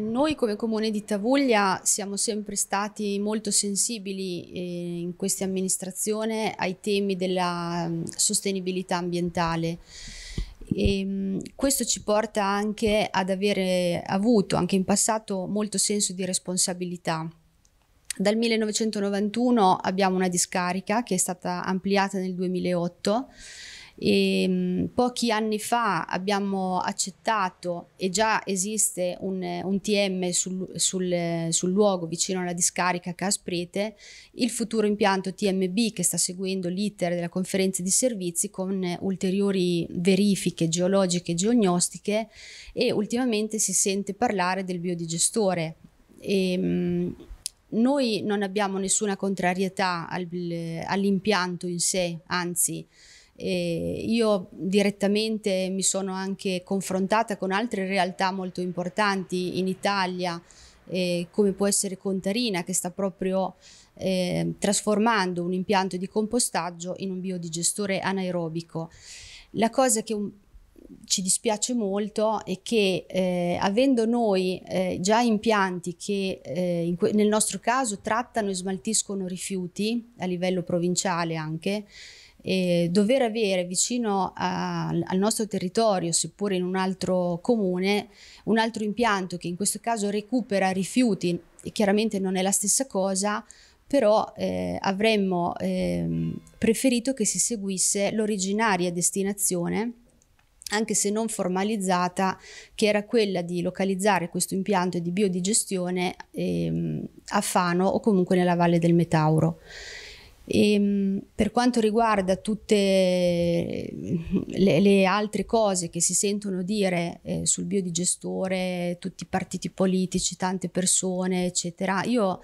Noi come comune di Tavuglia siamo sempre stati molto sensibili eh, in questa amministrazione ai temi della mm, sostenibilità ambientale. E ehm, questo ci porta anche ad avere avuto anche in passato molto senso di responsabilità. Dal 1991 abbiamo una discarica che è stata ampliata nel 2008 e, ehm, pochi anni fa abbiamo accettato e già esiste un, un TM sul, sul, sul, luogo vicino alla discarica Casprete, il futuro impianto TMB che sta seguendo l'iter della conferenza di servizi con ulteriori verifiche geologiche e geognostiche e ultimamente si sente parlare del biodigestore. E, ehm, noi non abbiamo nessuna contrarietà al, all'impianto in sé, anzi e io direttamente mi sono anche confrontata con altre realtà molto importanti in Italia, eh, come può essere Contarina, che sta proprio eh, trasformando un impianto di compostaggio in un biodigestore anaerobico. La cosa che un, ci dispiace molto è che eh, avendo noi eh, già impianti che eh, nel nostro caso trattano e smaltiscono rifiuti a livello provinciale anche, eh, dover avere vicino a, al nostro territorio, seppure in un altro comune, un altro impianto che in questo caso recupera rifiuti, e chiaramente non è la stessa cosa, però eh, avremmo eh, preferito che si seguisse l'originaria destinazione anche se non formalizzata, che era quella di localizzare questo impianto di biodigestione ehm, a Fano o comunque nella Valle del Metauro. E, ehm, per quanto riguarda tutte le, le, altre cose che si sentono dire eh, sul biodigestore, tutti i partiti politici, tante persone, eccetera, io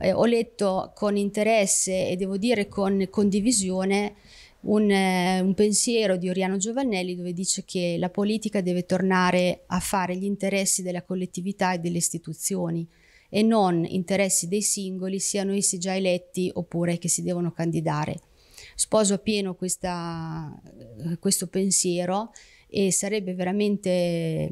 eh, ho letto con interesse e devo dire con condivisione un, eh, un, pensiero di Oriano Giovannelli dove dice che la politica deve tornare a fare gli interessi della collettività e delle istituzioni e non interessi dei singoli, siano essi già eletti oppure che si devono candidare. Sposo appieno questa, questo pensiero e sarebbe veramente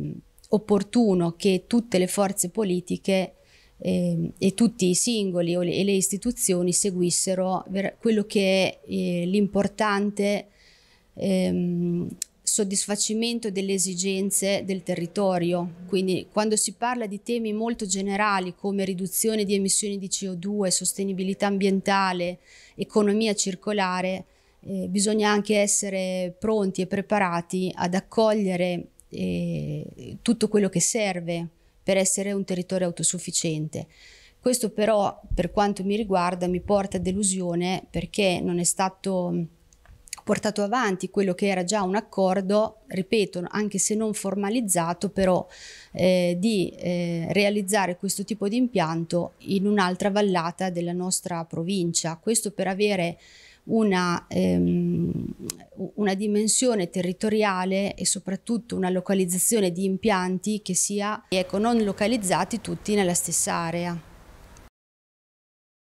opportuno che tutte le forze politiche eh, e tutti i singoli e le istituzioni seguissero quello che è eh, l'importante ehm, soddisfacimento delle esigenze del territorio. Quindi quando si parla di temi molto generali come riduzione di emissioni di CO2, sostenibilità ambientale, economia circolare, eh, bisogna anche essere pronti e preparati ad accogliere eh, tutto quello che serve per essere un territorio autosufficiente. Questo però, per quanto mi riguarda, mi porta a delusione perché non è stato portato avanti quello che era già un accordo, ripeto, anche se non formalizzato, però eh, di eh, realizzare questo tipo di impianto in un'altra vallata della nostra provincia. Questo per avere una, ehm, una, dimensione territoriale e soprattutto una localizzazione di impianti che sia ecco, non localizzati tutti nella stessa area.